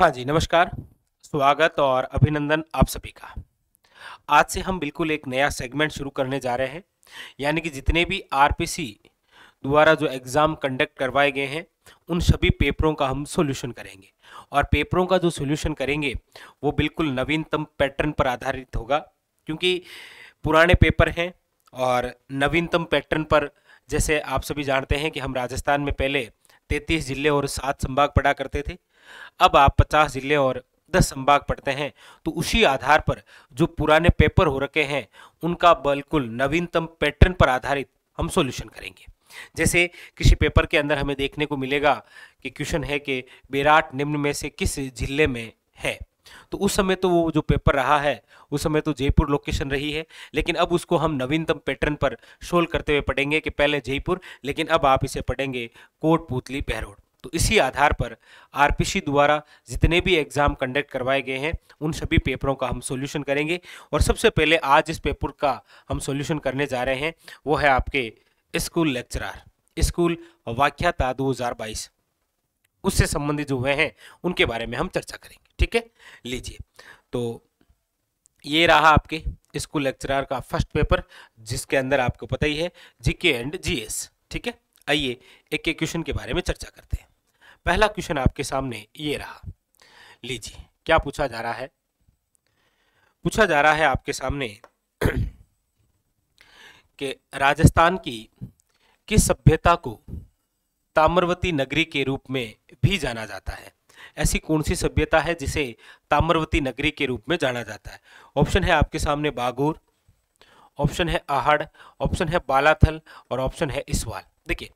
हाँ जी नमस्कार स्वागत और अभिनंदन आप सभी का आज से हम बिल्कुल एक नया सेगमेंट शुरू करने जा रहे हैं यानी कि जितने भी आरपीसी द्वारा जो एग्ज़ाम कंडक्ट करवाए गए हैं उन सभी पेपरों का हम सॉल्यूशन करेंगे और पेपरों का जो सॉल्यूशन करेंगे वो बिल्कुल नवीनतम पैटर्न पर आधारित होगा क्योंकि पुराने पेपर हैं और नवीनतम पैटर्न पर जैसे आप सभी जानते हैं कि हम राजस्थान में पहले तैंतीस जिले और सात संभाग पढ़ा करते थे अब आप पचास जिले और दस संभाग पढ़ते हैं तो उसी आधार पर जो पुराने पेपर हो रखे हैं उनका बिल्कुल नवीनतम पैटर्न पर आधारित हम सॉल्यूशन करेंगे जैसे किसी पेपर के अंदर हमें देखने को मिलेगा कि क्वेश्चन है कि बेराट निम्न में से किस जिले में है तो उस समय तो वो जो पेपर रहा है उस समय तो जयपुर लोकेशन रही है लेकिन अब उसको हम नवीनतम पैटर्न पर शोल करते हुए पढ़ेंगे कि पहले जयपुर लेकिन अब आप इसे पढ़ेंगे कोटपुतली बहरोड तो इसी आधार पर आरपीसी द्वारा जितने भी एग्ज़ाम कंडक्ट करवाए गए हैं उन सभी पेपरों का हम सॉल्यूशन करेंगे और सबसे पहले आज इस पेपर का हम सॉल्यूशन करने जा रहे हैं वो है आपके स्कूल लेक्चरार स्कूल वाख्याता दो उससे संबंधित जो हुए हैं उनके बारे में हम चर्चा करेंगे ठीक है लीजिए तो ये रहा आपके स्कूल लेक्चरार का फर्स्ट पेपर जिसके अंदर आपको पता ही है जीके एंड जीएस ठीक है आइए एक एक क्वेश्चन के बारे में चर्चा करते हैं पहला क्वेश्चन आपके सामने ये रहा लीजिए क्या पूछा जा रहा है पूछा जा रहा है आपके सामने कि राजस्थान की किस सभ्यता को ताम्रवती नगरी के रूप में भी जाना जाता है ऐसी कौन सी सभ्यता है जिसे ताम्रवती नगरी के रूप में जाना जाता है ऑप्शन है आपके सामने बागूर ऑप्शन है आहड़ ऑप्शन है बालाथल और ऑप्शन है इसवाल देखिए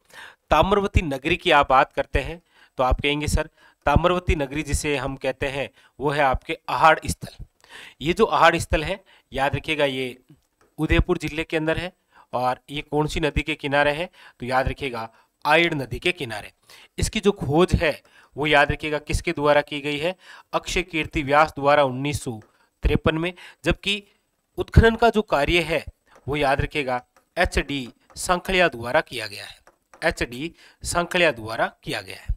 ताम्रवती नगरी की आप बात करते हैं तो आप कहेंगे सर ताम्रवती नगरी जिसे हम कहते हैं वो है आपके आहाड़ स्थल ये जो आहाड़ स्थल है याद रखिएगा ये उदयपुर जिले के अंदर है और ये कौन सी नदी के किनारे है तो याद रखिएगा आयड नदी के किनारे इसकी जो खोज है वो याद रखिएगा किसके द्वारा की गई है अक्षय कीर्ति व्यास द्वारा उन्नीस में जबकि उत्खनन का जो कार्य है वो याद रखिएगा एच डी संखड़िया द्वारा किया गया है एच डी संखड़िया द्वारा किया गया है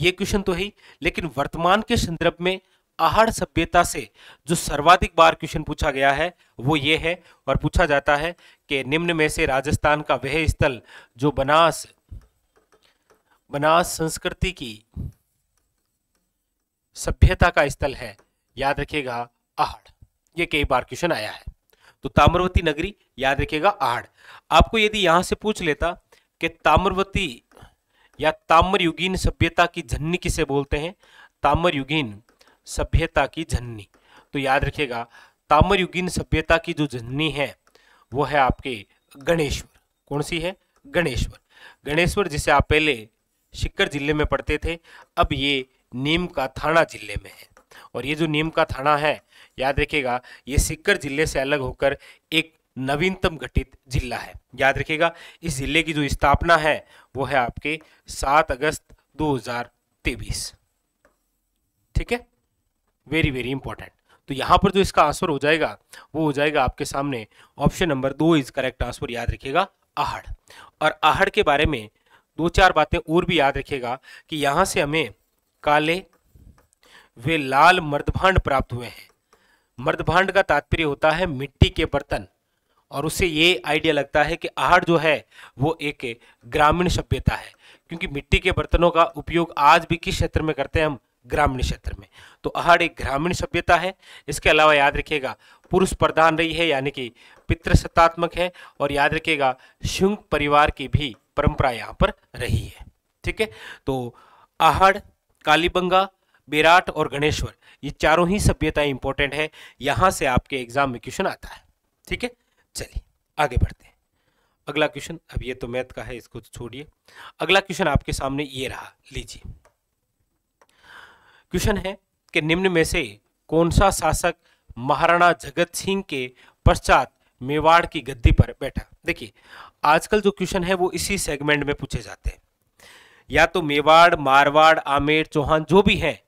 ये क्वेश्चन तो है ही लेकिन वर्तमान के संदर्भ में आहड़ सभ्यता से जो सर्वाधिक बार क्वेश्चन पूछा गया है वो ये है और पूछा जाता है कि निम्न में से राजस्थान का वह स्थल जो बनास बनास संस्कृति की सभ्यता का स्थल है याद रखिएगा आहड़ ये कई बार क्वेश्चन आया है तो ताम्रवती नगरी याद रखिएगा आहड़ आपको यदि यहां से पूछ लेता कि ताम्रवती या ताम्र युगीन सभ्यता की झन्नी किसे बोलते हैं ताम्र युगीन सभ्यता की झन्नी तो याद रखिएगा ताम्र युगीन सभ्यता की जो झन्नी है वो है आपके गणेश्वर कौन सी है गणेश्वर गणेश्वर जिसे आप पहले शिक्कर जिले में पढ़ते थे अब ये नीम का थाना जिले में है और ये जो नीम का थाना है याद रखिएगा ये सिक्कर जिले से अलग होकर एक नवीनतम गठित जिला है याद रखिएगा इस जिले की जो स्थापना है वो है आपके सात अगस्त 2023 ठीक है वेरी वेरी इंपॉर्टेंट तो यहां पर जो इसका आंसर हो जाएगा वो हो जाएगा आपके सामने ऑप्शन नंबर दो इज करेक्ट आंसर याद रखिएगा आहड़ और आहड़ के बारे में दो चार बातें और भी याद रखिएगा कि यहां से हमें काले वे लाल मर्दभांड प्राप्त हुए हैं मर्दभांड का तात्पर्य होता है मिट्टी के बर्तन और उससे ये आइडिया लगता है कि आहड़ जो है वो एक ग्रामीण सभ्यता है क्योंकि मिट्टी के बर्तनों का उपयोग आज भी किस क्षेत्र में करते हैं हम ग्रामीण क्षेत्र में तो आहड़ एक ग्रामीण सभ्यता है इसके अलावा याद रखिएगा पुरुष प्रधान रही है यानी कि पितृसत्तात्मक है और याद रखिएगा शुंग परिवार की भी परंपरा यहाँ पर रही है ठीक है तो आहड़ कालीबंगा बेराट और गणेश्वर ये चारों ही सभ्यताएं इंपॉर्टेंट है यहाँ से आपके एग्जाम में क्वेश्चन आता है ठीक है चलिए आगे बढ़ते हैं अगला क्वेश्चन अब ये तो मैथ का है इसको छोड़िए अगला क्वेश्चन आपके सामने ये रहा लीजिए क्वेश्चन है कि निम्न में से कौन सा शासक महाराणा जगत सिंह के पश्चात मेवाड़ की गद्दी पर बैठा देखिए आजकल जो क्वेश्चन है वो इसी सेगमेंट में पूछे जाते हैं या तो मेवाड़ मारवाड़ आमेर चौहान जो भी हैं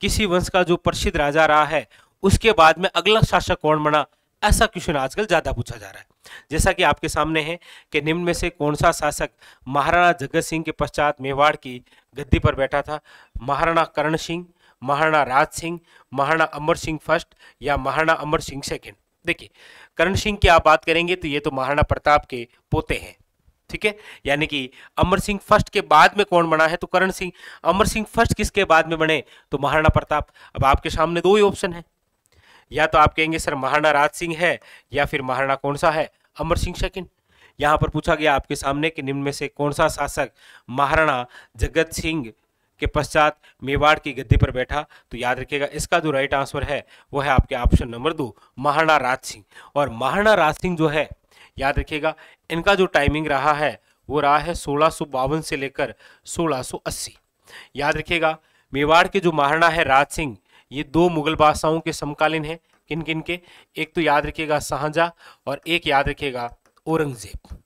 किसी वंश का जो प्रसिद्ध राजा रहा है उसके बाद में अगला शासक कौन बना ऐसा क्वेश्चन आजकल ज़्यादा पूछा जा रहा है जैसा कि आपके सामने है कि निम्न में से कौन सा शासक महाराणा जगत सिंह के पश्चात मेवाड़ की गद्दी पर बैठा था महाराणा करण सिंह महाराणा राज सिंह महाराणा अमर सिंह फर्स्ट या महाराणा अमर सिंह सेकेंड देखिए करण सिंह की आप बात करेंगे तो ये तो महाराणा प्रताप के पोते हैं ठीक है यानी कि अमर सिंह फर्स्ट के बाद में कौन बना है तो करण सिंह अमर सिंह फर्स्ट किसके बाद में बने तो महाराणा प्रताप अब आपके सामने दो ही ऑप्शन है या तो आप कहेंगे सर महाराणा राज सिंह है या फिर महाराणा कौन सा है अमर सिंह शकिन यहाँ पर पूछा गया आपके सामने कि निम्न में से कौन सा शासक महाराणा जगत सिंह के पश्चात मेवाड़ की गद्दी पर बैठा तो याद रखिएगा इसका जो राइट आंसर है वो है आपके ऑप्शन नंबर दो महाराणा राज सिंह और महाराणा राज सिंह जो है याद रखिएगा इनका जो टाइमिंग रहा है वो रहा है सोलह से लेकर सोलह याद रखिएगा मेवाड़ के जो महाराणा है राज सिंह ये दो मुगल बादशाहों के समकालीन हैं किन किन के एक तो याद रखिएगा शाहजहाँ और एक याद रखिएगा औरंगजेब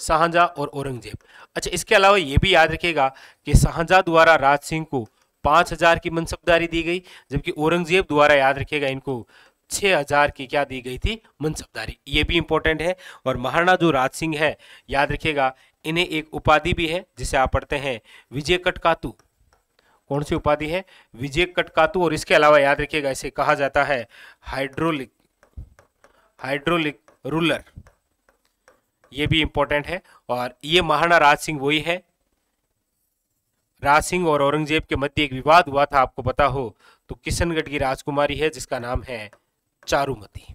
शाहजहाँ और औरंगजेब अच्छा इसके अलावा ये भी याद रखिएगा कि शाहजहाँ द्वारा राज सिंह को पाँच हजार की मनसबदारी दी गई जबकि औरंगजेब द्वारा याद रखिएगा इनको छः हजार की क्या दी गई थी मनसबदारी ये भी इंपॉर्टेंट है और महाराणा जो राज सिंह है याद रखिएगा इन्हें एक उपाधि भी है जिसे आप पढ़ते हैं विजय कटकातू कौन सी उपाधि है विजय कटकातु और इसके अलावा याद रखिएगा इसे कहा जाता है हाइड्रोलिक हाइड्रोलिक रूलर ये भी इंपॉर्टेंट है और ये महाराणा राज सिंह वही है राज सिंह और औरंगजेब के मध्य एक विवाद हुआ था आपको पता हो तो किशनगढ़ की राजकुमारी है जिसका नाम है चारुमती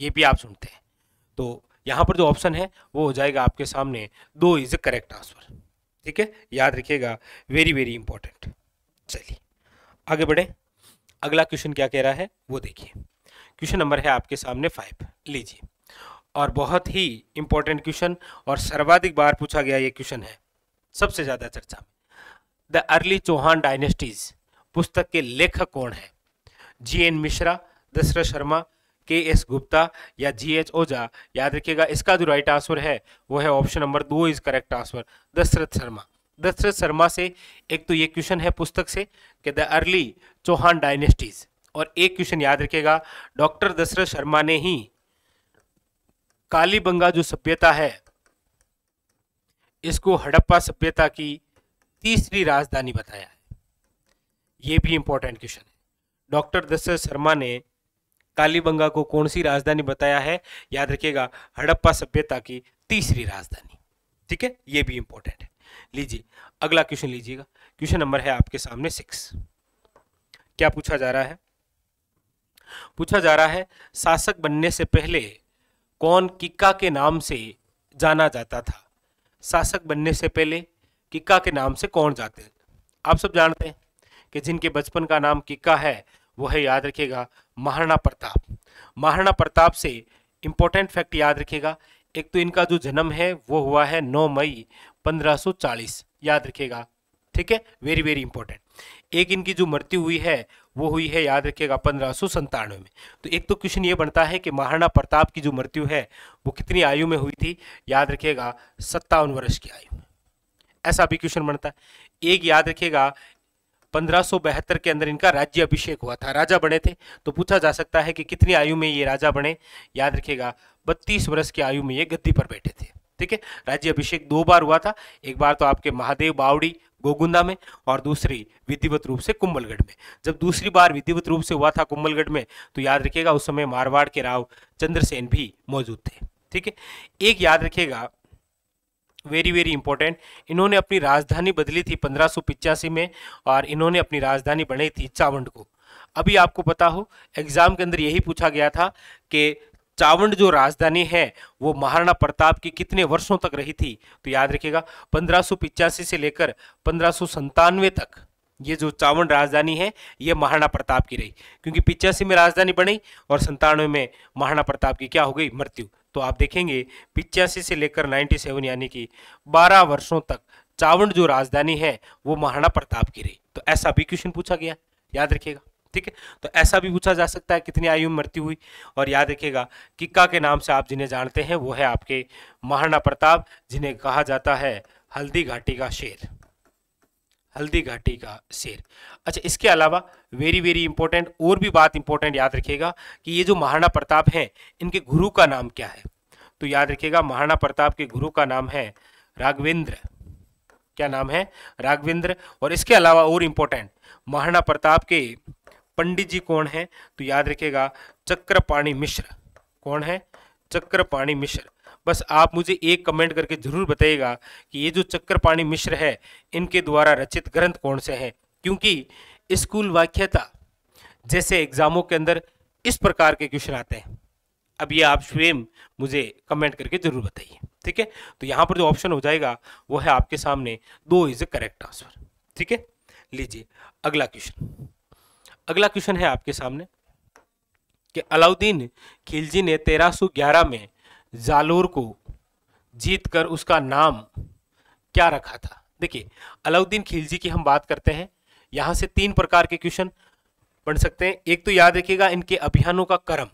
ये भी आप सुनते हैं तो यहाँ पर जो ऑप्शन है वो हो जाएगा आपके सामने दो इज अ करेक्ट आंसर ठीक है याद रखिएगा वेरी वेरी इंपॉर्टेंट चलिए आगे बढ़े अगला क्वेश्चन क्या कह रहा है वो देखिए क्वेश्चन नंबर है आपके सामने फाइव लीजिए और बहुत ही इंपॉर्टेंट क्वेश्चन और सर्वाधिक बार पूछा गया ये क्वेश्चन है सबसे ज़्यादा चर्चा में द अर्ली चौहान डायनेस्टीज पुस्तक के लेखक कौन है G N Mishra Dashrath Sharma K S Gupta या जी एच ओझा याद रखिएगा इसका जो राइट आंसर है वो है ऑप्शन नंबर दो is correct answer Dashrath Sharma Dashrath Sharma से एक तो ये क्वेश्चन है पुस्तक से कि द अर्ली चौहान डायनेस्टीज और एक क्वेश्चन याद रखिएगा डॉक्टर दशरथ शर्मा ने ही कालीबंगा जो सभ्यता है इसको हड़प्पा सभ्यता की तीसरी राजधानी बताया है ये भी इंपॉर्टेंट क्वेश्चन है डॉक्टर दशरथ शर्मा ने कालीबंगा को कौन सी राजधानी बताया है याद रखिएगा हड़प्पा सभ्यता की तीसरी राजधानी ठीक है ये भी इंपॉर्टेंट है लीजिए अगला क्वेश्चन लीजिएगा क्वेश्चन नंबर है आपके सामने सिक्स क्या पूछा जा रहा है पूछा जा रहा है शासक बनने से पहले कौन किक्का के नाम से जाना जाता था शासक बनने से पहले किक्का के नाम से कौन जाते आप सब जानते हैं कि जिनके बचपन का नाम किक्का है वो है याद रखिएगा महाराणा प्रताप महाराणा प्रताप से इम्पोर्टेंट फैक्ट याद रखिएगा एक तो इनका जो जन्म है वो हुआ है 9 मई 1540 याद रखिएगा ठीक है वेरी वेरी इंपॉर्टेंट एक इनकी जो मृत्यु हुई है वो हुई है याद रखिएगा पंद्रह सौ संतानवे में तो एक तो क्वेश्चन ये बनता है कि महाराणा प्रताप की जो मृत्यु है वो कितनी आयु में हुई थी याद रखिएगा सत्तावन वर्ष की आयु में ऐसा भी क्वेश्चन बनता है एक याद रखिएगा पंद्रह के अंदर इनका राज्य अभिषेक हुआ था राजा बने थे तो पूछा जा सकता है कि कितनी आयु में ये राजा बने याद रखिएगा बत्तीस वर्ष की आयु में ये गद्दी पर बैठे थे ठीक है राज्य अभिषेक दो बार हुआ था एक बार तो आपके महादेव बावड़ी गोगुंदा में और दूसरी विधिवत रूप से कुंभलगढ़ में जब दूसरी बार विधिवत रूप से हुआ था कुंभलगढ़ में तो याद रखिएगा उस समय मारवाड़ के राव चंद्रसेन भी मौजूद थे ठीक है एक याद रखिएगा वेरी वेरी इंपॉर्टेंट इन्होंने अपनी राजधानी बदली थी पंद्रह में और इन्होंने अपनी राजधानी बनाई थी चावंड को अभी आपको पता हो एग्जाम के अंदर यही पूछा गया था कि चावंड जो राजधानी है वो महाराणा प्रताप की कितने वर्षों तक रही थी तो याद रखिएगा पंद्रह से लेकर पंद्रह तक ये जो चावंड राजधानी है ये महाराणा प्रताप की रही क्योंकि पिचासी में राजधानी बनी और संतानवे में महाराणा प्रताप की क्या हो गई मृत्यु तो आप देखेंगे पिचासी से लेकर 97 यानी कि 12 वर्षों तक चावंड जो राजधानी है वो महाराणा प्रताप की रही तो ऐसा भी क्वेश्चन पूछा गया याद रखिएगा ठीक है तो ऐसा भी पूछा जा सकता है कितनी आयु में मृत्यु हुई और याद रखिएगा किक्का के नाम से आप जिन्हें जानते हैं वो है आपके महाराणा प्रताप जिन्हें कहा जाता है हल्दी घाटी का शेर हल्दी घाटी का शेर अच्छा इसके अलावा वेरी वेरी इंपॉर्टेंट और भी बात इंपॉर्टेंट याद रखिएगा कि ये जो महाराणा प्रताप हैं इनके गुरु का नाम क्या है तो याद रखिएगा महाराणा प्रताप के गुरु का नाम है राघवेंद्र क्या नाम है राघवेंद्र और इसके अलावा और इम्पोर्टेंट महाराणा प्रताप के पंडित जी कौन है तो याद रखिएगा चक्रपाणी मिश्र कौन है चक्रपाणी मिश्र बस आप मुझे एक कमेंट करके जरूर बताइएगा कि ये जो चक्रपाणी मिश्र है इनके द्वारा रचित ग्रंथ कौन से हैं क्योंकि स्कूल वाक्यता जैसे एग्ज़ामों के अंदर इस प्रकार के क्वेश्चन आते हैं अब ये आप स्वयं मुझे कमेंट करके ज़रूर बताइए ठीक है तो यहाँ पर जो ऑप्शन हो जाएगा वो है आपके सामने दो इज़ ए करेक्ट आंसर ठीक है लीजिए अगला क्वेश्चन अगला क्वेश्चन है आपके सामने कि अलाउद्दीन खिलजी ने 1311 में जालोर को जीतकर उसका नाम क्या रखा था देखिए अलाउद्दीन खिलजी की हम बात करते हैं यहाँ से तीन प्रकार के क्वेश्चन पढ़ सकते हैं एक तो याद रखिएगा इनके अभियानों का क्रम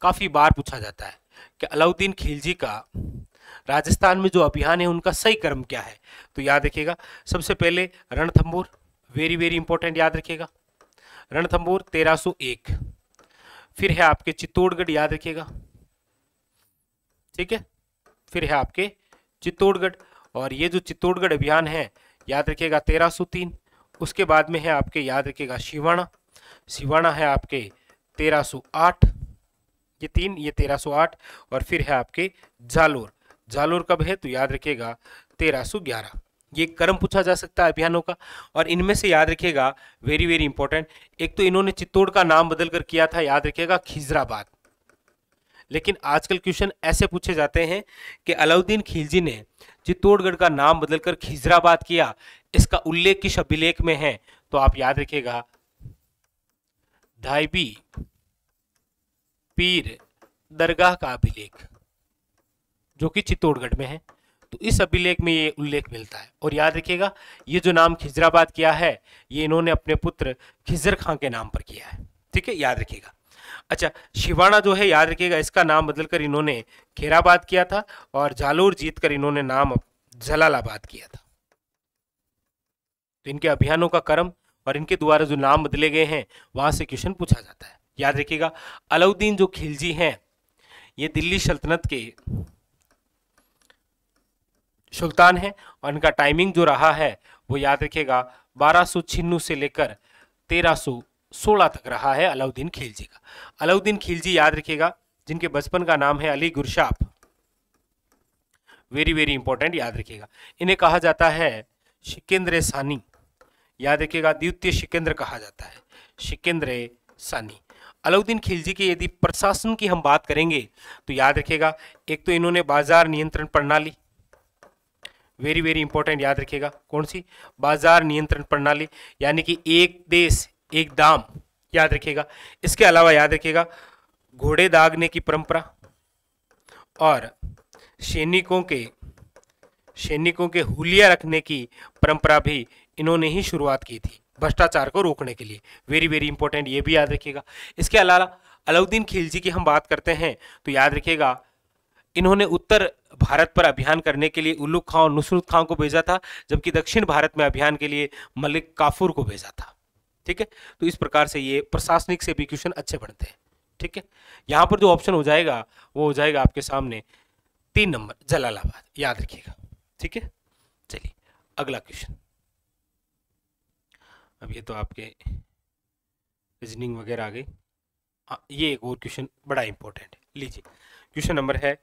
काफ़ी बार पूछा जाता है कि अलाउद्दीन खिलजी का राजस्थान में जो अभियान है उनका सही क्रम क्या है तो याद रखिएगा सबसे पहले रणथंबोर वेरी वेरी इंपॉर्टेंट याद रखिएगा रणथंबोर 1301 फिर है आपके चित्तौड़गढ़ याद रखिएगा ठीक है फिर है आपके चित्तौड़गढ़ और ये जो चित्तौड़गढ़ अभियान है याद रखिएगा 1303 उसके बाद में है आपके याद रखिएगा शिवाणा शिवाणा है आपके 1308 ये तीन ये 1308 और फिर है आपके जालोर जालोर कब है तो याद रखिएगा 1311 ये कर्म पूछा जा सकता है अभियानों का और इनमें से याद रखिएगा वेरी वेरी इंपॉर्टेंट एक तो इन्होंने चित्तौड़ का नाम बदल कर किया था याद रखिएगा खिजराबाद लेकिन आजकल क्वेश्चन ऐसे पूछे जाते हैं कि अलाउद्दीन खिलजी ने चित्तौड़गढ़ का नाम बदलकर खिजराबाद किया इसका उल्लेख किस अभिलेख में है तो आप याद रखिएगा धाइबी पीर दरगाह का अभिलेख जो कि चित्तौड़गढ़ में है तो इस अभिलेख में ये उल्लेख मिलता है और याद रखिएगा ये जो नाम खिजराबाद किया है ये इन्होंने अपने पुत्र खिजर खां के नाम पर किया है ठीक है याद रखिएगा अच्छा शिवाना जो है याद रखिएगा इसका नाम बदलकर इन्होंने खेराबाद किया था और जालोर जीतकर इन्होंने नाम जलालाबाद किया था तो इनके अभियानों का क्रम और इनके द्वारा जो नाम बदले गए हैं वहां से क्वेश्चन पूछा जाता है याद रखिएगा अलाउद्दीन जो खिलजी हैं ये दिल्ली सल्तनत के सुल्तान हैं और इनका टाइमिंग जो रहा है वो याद रखिएगा बारह से लेकर तेरह सोलह तक रहा है अलाउद्दीन खिलजी का अलाउद्दीन खिलजी याद रखिएगा जिनके बचपन का नाम है Ali Gurshasp very very important याद रखिएगा इन्हें कहा जाता है शिकेंद्र सानी याद रखिएगा द्वितीय शिकेंद्र कहा जाता है शिकेंद्र सानी अलाउद्दीन खिलजी के यदि प्रशासन की हम बात करेंगे तो याद रखिएगा एक तो इन्होंने बाजार नियंत्रण प्रणाली वेरी वेरी इंपॉर्टेंट याद रखिएगा कौन सी बाजार नियंत्रण प्रणाली यानी कि एक देश दाम याद रखिएगा इसके अलावा याद रखिएगा घोड़े दागने की परंपरा और सैनिकों के सैनिकों के हुलिया रखने की परंपरा भी इन्होंने ही शुरुआत की थी भ्रष्टाचार को रोकने के लिए वेरी वेरी इंपॉर्टेंट ये भी याद रखिएगा इसके अलावा अलाउद्दीन खिलजी की हम बात करते हैं तो याद रखिएगा इन्होंने उत्तर भारत पर अभियान करने के लिए उल्लू खां और नुसरत खां को भेजा था जबकि दक्षिण भारत में अभियान के लिए मलिक काफूर को भेजा था ठीक है तो इस प्रकार से ये प्रशासनिक से भी क्वेश्चन अच्छे बनते हैं ठीक है यहाँ पर जो ऑप्शन हो जाएगा वो हो जाएगा आपके सामने तीन नंबर जलालाबाद याद रखिएगा ठीक है चलिए अगला क्वेश्चन अब ये तो आपके रीजनिंग वगैरह आ गई ये एक और क्वेश्चन बड़ा इंपॉर्टेंट है लीजिए क्वेश्चन नंबर है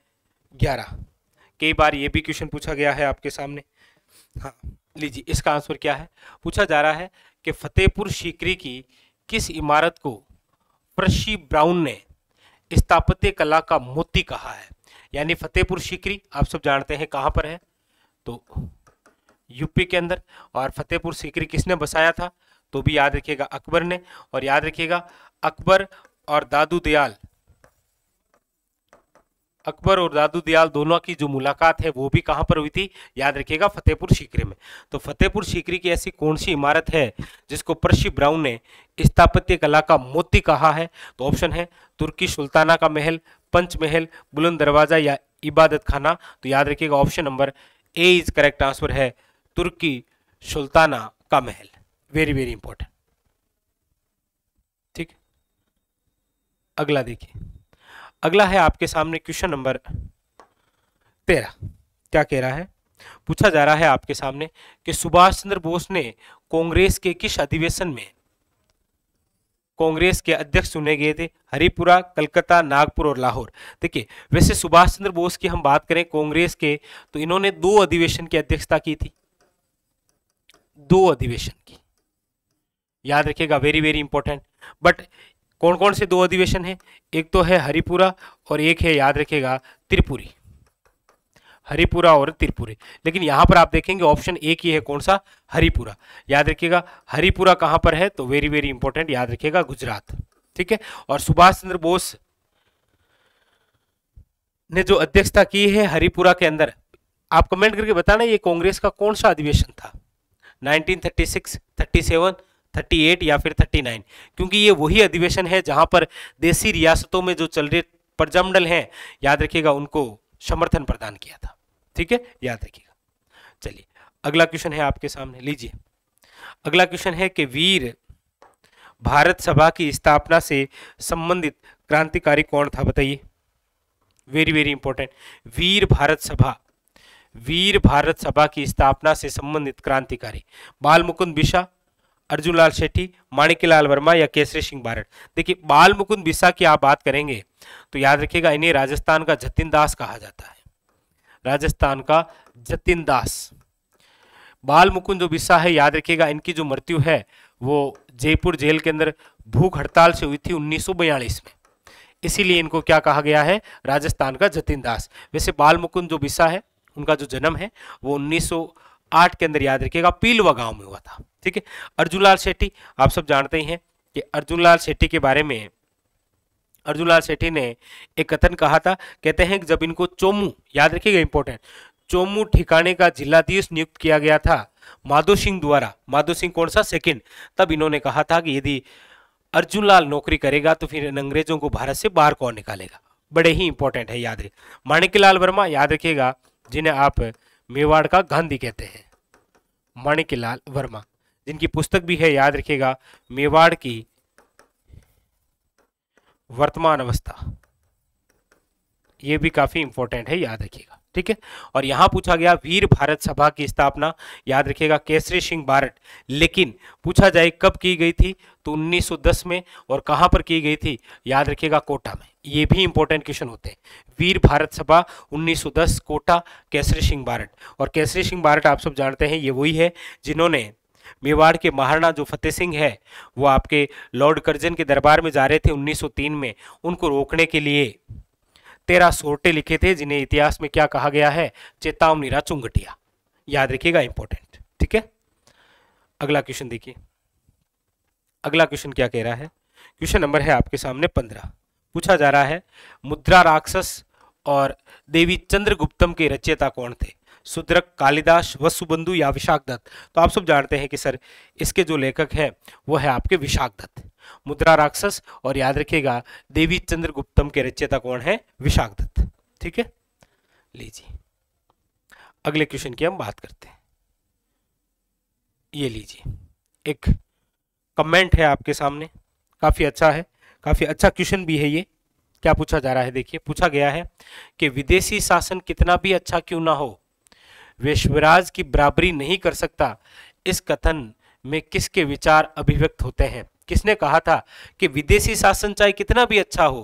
ग्यारह कई बार ये भी क्वेश्चन पूछा गया है आपके सामने हाँ लीजिए इसका आंसर क्या है पूछा जा रहा है कि फतेहपुर सीकरी की किस इमारत को प्रशी ब्राउन ने स्थापत्य कला का मोती कहा है यानी फतेहपुर सीकरी आप सब जानते हैं कहाँ पर है तो यूपी के अंदर और फतेहपुर सीकरी किसने बसाया था तो भी याद रखिएगा अकबर ने और याद रखिएगा अकबर और दादू दयाल अकबर और दादू दयाल दोनों की जो मुलाकात है वो भी कहाँ पर हुई थी याद रखिएगा फतेहपुर सीकरी में तो फतेहपुर सीकरी की ऐसी कौन सी इमारत है जिसको परशी ब्राउन ने स्थापत्य कला का मोती कहा है तो ऑप्शन है तुर्की सुल्ताना का महल पंचमहल बुलंद दरवाजा या इबादत खाना तो याद रखिएगा option number A is correct answer है तुर्की सुल्ताना का महल वेरी वेरी इंपॉर्टेंट ठीक अगला देखिए अगला है आपके सामने क्वेश्चन नंबर तेरह क्या कह रहा है पूछा जा रहा है आपके सामने कि सुभाष चंद्र बोस ने कांग्रेस के किस अधिवेशन में कांग्रेस के अध्यक्ष चुने गए थे हरिपुरा कलकत्ता नागपुर और लाहौर देखिए वैसे सुभाष चंद्र बोस की हम बात करें कांग्रेस के तो इन्होंने दो अधिवेशन की अध्यक्षता की थी दो अधिवेशन की याद रखिएगा वेरी वेरी इंपॉर्टेंट बट कौन कौन से दो अधिवेशन हैं एक तो है हरिपुरा और एक है याद रखेगा त्रिपुरी हरिपुरा और त्रिपुरी लेकिन यहाँ पर आप देखेंगे ऑप्शन एक ही है कौन सा हरिपुरा याद रखिएगा हरिपुरा कहाँ पर है तो वेरी वेरी इंपॉर्टेंट याद रखिएगा गुजरात ठीक है और सुभाष चंद्र बोस ने जो अध्यक्षता की है हरिपुरा के अंदर आप कमेंट करके बताना ये कांग्रेस का कौन सा अधिवेशन था थर्टी सेवन 38 या फिर 39 क्योंकि ये वही अधिवेशन है जहां पर देसी रियासतों में जो चल रहे प्रजमंडल हैं याद रखिएगा उनको समर्थन प्रदान किया था ठीक है याद रखिएगा चलिए अगला क्वेश्चन है आपके सामने लीजिए अगला क्वेश्चन है कि वीर भारत सभा की स्थापना से संबंधित क्रांतिकारी कौन था बताइए very very important Veer Bharat Sabha Veer Bharat सभा की स्थापना से संबंधित क्रांतिकारी बाल मुकुंद बिशा अर्जुन लाल शेट्टी माणिकीलाल वर्मा या केसरी सिंह बारट देखिए बाल मुकुंद बिस्सा की आप बात करेंगे तो याद रखिएगा इन्हें राजस्थान का जतिन दास कहा जाता है राजस्थान का जतिन दास बाल मुकुंद जो बिस्सा है याद रखिएगा इनकी जो मृत्यु है वो जयपुर जेल के अंदर भूख हड़ताल से हुई थी उन्नीस में इसीलिए इनको क्या कहा गया है राजस्थान का जतिन दास वैसे बाल मुकुंद जो बिस्सा है उनका जो जन्म है वो उन्नीस आठ के अंदर याद रखिएगा पीलवा गांव में हुआ था ठीक है अर्जुन लाल सेठी आप सब जानते ही हैं कि अर्जुनलाल सेठी के बारे में अर्जुन लाल सेठी ने एक कथन कहा था कहते हैं कि जब इनको चोमू याद रखिएगा इंपॉर्टेंट चोमू ठिकाने का जिलाधीश नियुक्त किया गया था माधो सिंह द्वारा माधो सिंह कौन सा सेकंड तब इन्होंने कहा था कि यदि अर्जुन लाल नौकरी करेगा तो फिर अंग्रेजों को भारत से बाहर कौन निकालेगा बड़े ही इंपॉर्टेंट है याद रखिए माणिक वर्मा याद रखिएगा जिन्हें आप मेवाड़ का गांधी कहते हैं माणिक्यलाल वर्मा जिनकी पुस्तक भी है याद रखिएगा मेवाड़ की वर्तमान अवस्था ये भी काफ़ी इंपॉर्टेंट है याद रखिएगा ठीक है और यहाँ पूछा गया वीर भारत सभा की स्थापना याद रखिएगा केसरी सिंह भारत लेकिन पूछा जाए कब की गई थी तो 1910 में और कहां पर की गई थी याद रखिएगा कोटा में ये भी इंपॉर्टेंट क्वेश्चन होते हैं वीर भारत सभा 1910 कोटा केसरी सिंह भारत और केसरी सिंह भारत आप सब जानते हैं ये वही है जिन्होंने मेवाड़ के महाराणा जो फतेह सिंह है वो आपके लॉर्ड कर्जन के दरबार में जा रहे थे 1903 में उनको रोकने के लिए तेरह सोटे लिखे थे जिन्हें इतिहास में क्या कहा गया है चेतावनीरा चुंगटिया याद रखिएगा इंपॉर्टेंट ठीक है अगला क्वेश्चन देखिए अगला क्वेश्चन क्या कह रहा है क्वेश्चन नंबर है आपके सामने पंद्रह पूछा जा रहा है मुद्रा राक्षस और देवी चंद्रगुप्तम के रचयिता कौन थे सुद्रक कालिदास वसुबंधु या विशाख तो आप सब जानते हैं कि सर इसके जो लेखक हैं वो है आपके विशाख मुद्रा राक्षस और याद रखिएगा देवी चंद्र गुप्तम के रचयिता कौन है विशाख दत्त ठीक है लीजिए अगले क्वेश्चन की हम बात करते हैं ये लीजिए एक कमेंट है आपके सामने काफ़ी अच्छा है काफ़ी अच्छा क्वेश्चन भी है ये क्या पूछा जा रहा है देखिए पूछा गया है कि विदेशी शासन कितना भी अच्छा क्यों ना हो विश्वराज की बराबरी नहीं कर सकता इस कथन में किसके विचार अभिव्यक्त होते हैं किसने कहा था कि विदेशी शासन चाहे कितना भी अच्छा हो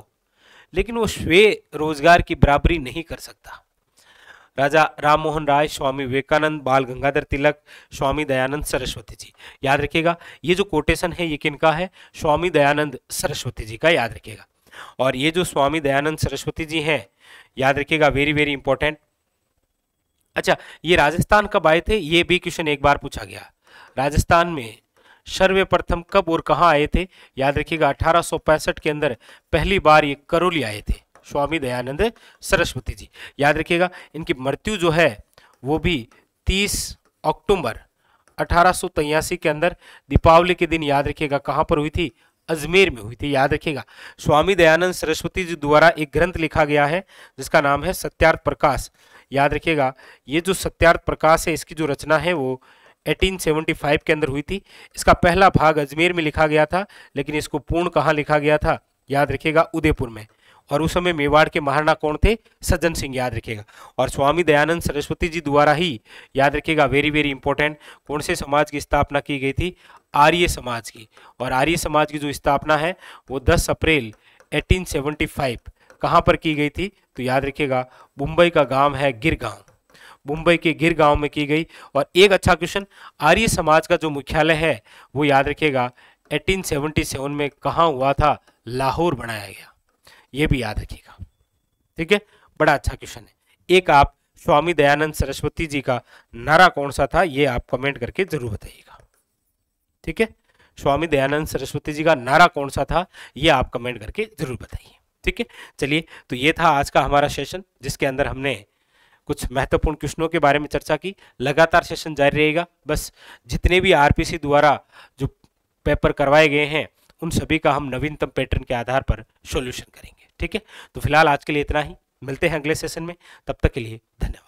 लेकिन वो स्वे रोजगार की बराबरी नहीं कर सकता राजा राममोहन राय स्वामी विवेकानंद बाल गंगाधर तिलक स्वामी दयानंद सरस्वती जी याद रखिएगा ये जो कोटेशन है ये किनका है स्वामी दयानंद सरस्वती जी का याद रखिएगा और ये जो स्वामी दयानंद सरस्वती जी हैं याद रखिएगा वेरी वेरी इंपॉर्टेंट अच्छा ये राजस्थान कब आए थे ये भी क्वेश्चन एक बार पूछा गया राजस्थान में सर्वप्रथम कब और कहाँ आए थे याद रखिएगा अठारह के अंदर पहली बार ये करौली आए थे स्वामी दयानंद सरस्वती जी याद रखिएगा इनकी मृत्यु जो है वो भी 30 अक्टूबर अठारह के अंदर दीपावली के दिन याद रखिएगा कहाँ पर हुई थी अजमेर में हुई थी याद रखिएगा स्वामी दयानंद सरस्वती जी द्वारा एक ग्रंथ लिखा गया है जिसका नाम है सत्यार्थ प्रकाश याद रखिएगा ये जो सत्यार्थ प्रकाश है इसकी जो रचना है वो 1875 के अंदर हुई थी इसका पहला भाग अजमेर में लिखा गया था लेकिन इसको पूर्ण कहाँ लिखा गया था याद रखिएगा उदयपुर में और उस समय मेवाड़ के महाराणा कौन थे सज्जन सिंह याद रखिएगा और स्वामी दयानंद सरस्वती जी द्वारा ही याद रखिएगा वेरी वेरी इंपॉर्टेंट कौन से समाज की स्थापना की गई थी आर्य समाज की और आर्य समाज की जो स्थापना है वो 10 अप्रैल 1875 कहाँ पर की गई थी तो याद रखिएगा मुंबई का गांव है गिर गांव मुंबई के गिर गांव में की गई और एक अच्छा क्वेश्चन आर्य समाज का जो मुख्यालय है वो याद रखिएगा 1877 में कहा हुआ था लाहौर बनाया गया ये भी याद रखिएगा ठीक है बड़ा अच्छा क्वेश्चन है एक आप स्वामी दयानंद सरस्वती जी का नारा कौन सा था ये आप कमेंट करके जरूर बताइएगा ठीक है स्वामी दयानंद सरस्वती जी का नारा कौन सा था ये आप कमेंट करके जरूर बताइए ठीक है चलिए तो ये था आज का हमारा सेशन जिसके अंदर हमने कुछ महत्वपूर्ण क्वेश्चनों के बारे में चर्चा की लगातार सेशन जारी रहेगा बस जितने भी आरपीसी द्वारा जो पेपर करवाए गए हैं उन सभी का हम नवीनतम पैटर्न के आधार पर सोल्यूशन करेंगे ठीक है तो फिलहाल आज के लिए इतना ही मिलते हैं अगले सेशन में तब तक के लिए धन्यवाद